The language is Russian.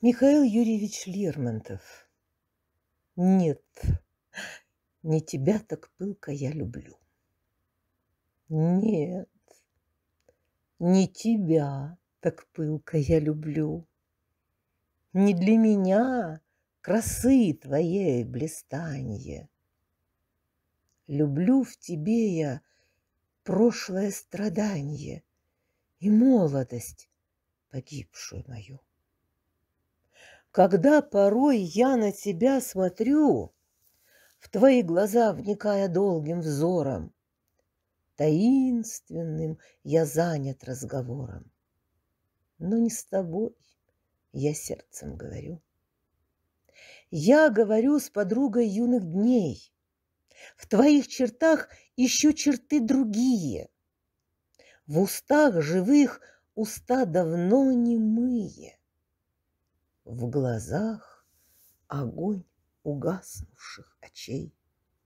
Михаил Юрьевич Лермонтов. Нет, не тебя так пылко я люблю. Нет, не тебя так пылко я люблю. Не для меня красы твоей блистанье. Люблю в тебе я прошлое страданье и молодость погибшую мою. Когда порой я на тебя смотрю, в твои глаза вникая долгим взором, таинственным я занят разговором. Но не с тобой я сердцем говорю. Я говорю с подругой юных дней. В твоих чертах ищу черты другие. В устах живых уста давно немые в глазах огонь угаснувших очей.